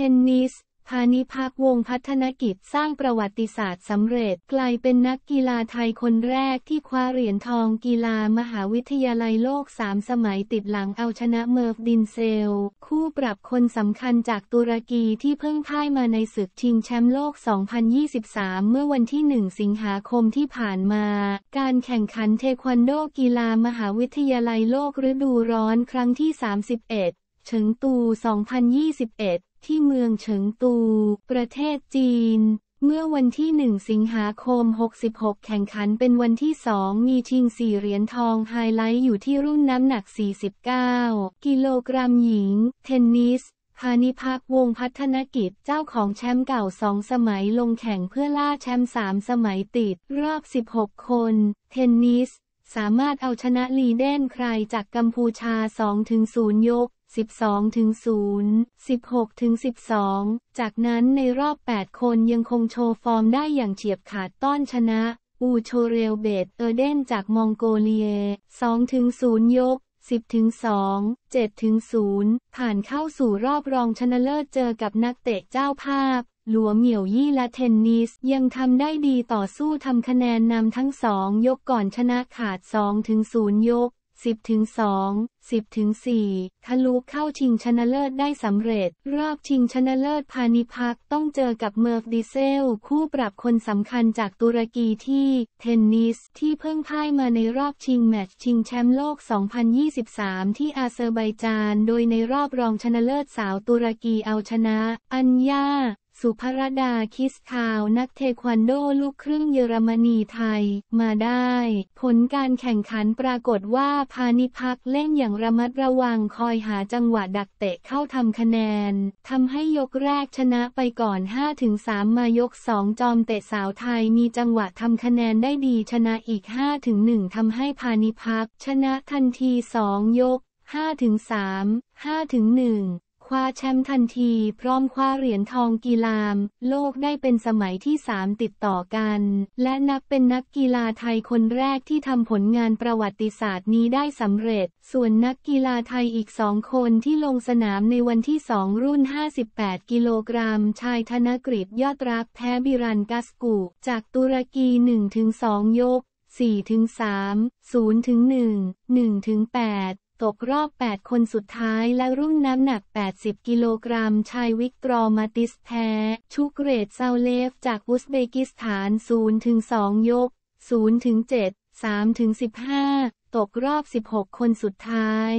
ทนนิส พานิพักวงพัฒนกิจ สร้างประวัติศาสตร์สำเร็จกลายเป็นนักกีฬาไทยคนแรกที่คว้าเหรียญทองกีฬามหาวิทยาลัยโลกสามสมัยติดหลังเอาชนะเมิร์ฟดินเซล คู่ปรับคนสำคัญจากตุรกีที่เพิ่งพ่ายมาในศึกชิงแชมป์โลก 2023 เมื่อวันที่ 1 สิงหาคมที่ผ่านมา การแข่งขันเทควันโดกีฬามหาวิทยาลัยโลกฤดูร้อนครั้งที่ 31เฉิงตู 2021ที่เมืองเฉิงตู ประเทศจีน เมื่อวันที่ 1 สิงหาคม 66 แข่งขันเป็นวันที่ 2 มีชิงสี่เหรียญทองไฮไลท์ อยู่ที่รุ่นน้ำหนัก 49 กิโลกรัมหญิง เทนนิสพานิพักวงพัฒนกิจ เจ้าของแชมป์เก่าสองสมัยลงแข่งเพื่อล่าแชมป์สามสมัยติดรอบ 16 คน เทนนิส สามารถเอาชนะลีเดนใครจากกัมพูชา 2-0 ยก12ถึง0 16ถึง12 จากนั้นในรอบ 8 คนยังคงโชว์ฟอร์มได้อย่างเฉียบขาดต้อนชนะ อูโชเรลเบตเออเดนจากมองโกเลีย2ถึง0ยก 10ถึง2 7ถึง0ผ่านเข้าสู่รอบรองชนะเลิศเจอกับนักเตะเจ้าภาพ หลัวเหมี่ยวยี่และเทนนิสยังทำได้ดีต่อสู้ทำคะแนนนำทั้งสองยกก่อนชนะขาด2ถึง0ยก10ถึง2 10ถึง4ทะลุเข้าชิงชนะเลิศได้สำเร็จ รอบชิงชนะเลิศพาณิพักต้องเจอกับเมิร์ฟดิเซล คู่ปรับคนสำคัญจากตุรกีที่เทนนิส ที่เพิ่งพ่ายมาในรอบชิงแมตช์ชิงแชมป์โลก 2023 ที่อาเซอร์ไบจาน โดยในรอบรองชนะเลิศสาวตุรกีเอาชนะ อัญญาสุภรดาคิสคาวนักเทควันโดลูกครึ่งเยอรมนีไทยมาได้ ผลการแข่งขันปรากฏว่าพานิพักเล่นอย่างระมัดระวังคอยหาจังหวะดักเตะเข้าทำคะแนนทำให้ยกแรกชนะไปก่อน 5-3 มายก 2 จอมเตะสาวไทยมีจังหวะทำคะแนนได้ดีชนะอีก 5-1ทำให้พานิพักชนะทันที 2 ยก 5-3 5-1คว้าแชมป์ทันทีพร้อมคว้าเหรียญทองกีฬาโลกได้เป็นสมัยที่ 3 ติดต่อกัน และนับเป็นนักกีฬาไทยคนแรกที่ทำผลงานประวัติศาสตร์นี้ได้สำเร็จ ส่วนนักกีฬาไทยอีกสองคนที่ลงสนามในวันที่ 2 รุ่น 58 กิโลกรัมชายธนกฤษยอดรักแพ้บิรันกัสกูจากตุรกี 1-2 ยก 4-3 0-1 1-8ตกรอบ 8 คนสุดท้ายและรุ่นน้ำหนัก 80 กิโลกรัมชายวิกตรอมาติสแพ้ชูเกรดเซาเลฟจากอุซเบกิสถาน 0-2 ยก 0-7 3-15 ตกรอบ 16 คนสุดท้าย